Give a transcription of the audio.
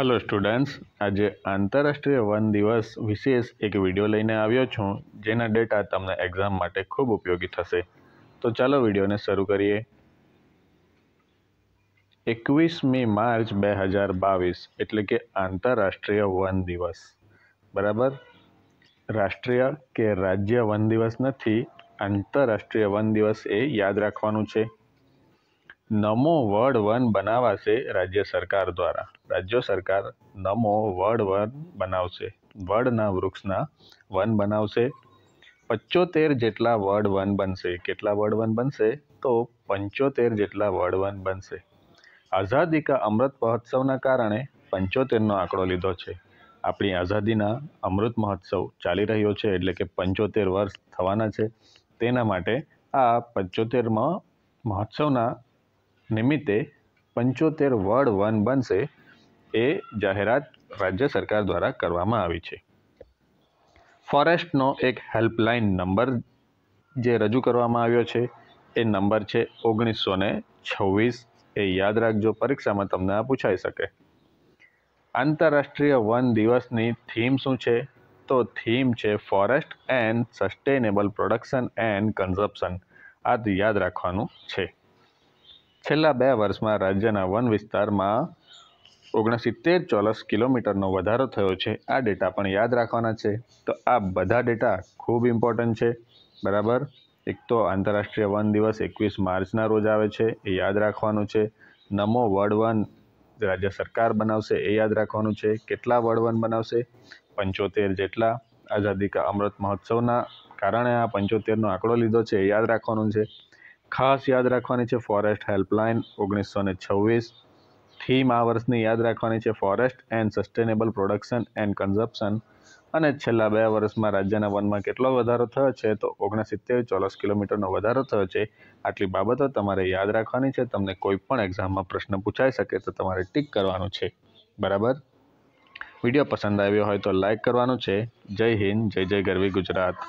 hello students આજે આંતરરાષ્ટ્રીય one દિવસ વિશેષ એક વિડીયો લઈને આવ્યો છું જેના ડેટા તમને એક્ઝામ માટે ખૂબ ઉપયોગી થશે તો ચાલો વિડીયોને શરૂ કરીએ એકવીસમી માર્ચ બે હજાર બાવીસ એટલે કે આંતરરાષ્ટ્રીય વન દિવસ બરાબર રાષ્ટ્રીય કે રાજ્ય વન દિવસ નથી આંતરરાષ્ટ્રીય વન દિવસ એ યાદ રાખવાનું છે નમો વર્ડ વન બનાવાશે રાજ્ય સરકાર દ્વારા રાજ્ય સરકાર નમો વર્ડ વન બનાવશે વડના વૃક્ષના વન બનાવશે પંચોતેર જેટલા વર્ડ વન બનશે કેટલા વર્ડ વન બનશે તો પંચોતેર જેટલા વર્ડ વન બનશે આઝાદી કા અમૃત મહોત્સવના કારણે પંચોતેરનો આંકડો લીધો છે આપણી આઝાદીના અમૃત મહોત્સવ ચાલી રહ્યો છે એટલે કે પંચોતેર વર્ષ થવાના છે તેના માટે આ પંચોતેરમાં મહોત્સવના નિમિત્તે પંચોતેર વર્ડ વન બનશે એ જાહેરાત રાજ્ય સરકાર દ્વારા કરવામાં આવી છે ફોરેસ્ટનો એક હેલ્પલાઇન નંબર જે રજૂ કરવામાં આવ્યો છે એ નંબર છે ઓગણીસો ને છવ્વીસ એ યાદ રાખજો પરીક્ષામાં તમને આ પૂછાઈ શકે આંતરરાષ્ટ્રીય વન દિવસની થીમ શું છે તો થીમ છે forest and sustainable production and consumption આ યાદ રાખવાનું છે છેલ્લા બે વર્ષમાં રાજ્યના વન વિસ્તારમાં ઓગણસિત્તેર ચોરસ કિલોમીટરનો વધારો થયો છે આ ડેટા પણ યાદ રાખવાના છે તો આ બધા ડેટા ખૂબ ઇમ્પોર્ટન્ટ છે બરાબર એક તો આંતરરાષ્ટ્રીય વન દિવસ એકવીસ માર્ચના રોજ આવે છે એ યાદ રાખવાનું છે નમો વર્ડ વન રાજ્ય સરકાર બનાવશે એ યાદ રાખવાનું છે કેટલા વર્ડ વન બનાવશે પંચોતેર જેટલા આઝાદી કા અમૃત મહોત્સવના કારણે આ પંચોતેરનો આંકડો લીધો છે એ યાદ રાખવાનું છે ખાસ યાદ રાખવાની છે ફોરેસ્ટ હેલ્પલાઇન ઓગણીસો ને છવ્વીસ થીમ આ વર્ષની યાદ રાખવાની છે forest and sustainable production and consumption અને છેલ્લા બે વર્ષમાં રાજ્યના વનમાં કેટલો વધારો થયો છે તો ઓગણસિત્તેર ચોરસ કિલોમીટરનો વધારો થયો છે આટલી બાબતો તમારે યાદ રાખવાની છે તમને કોઈ પણ એક્ઝામમાં પ્રશ્ન પૂછાઈ શકે તો તમારે ટીક કરવાનું છે બરાબર વિડીયો પસંદ આવ્યો હોય તો લાઇક કરવાનું છે જય હિન્દ જય જય ગરવી ગુજરાત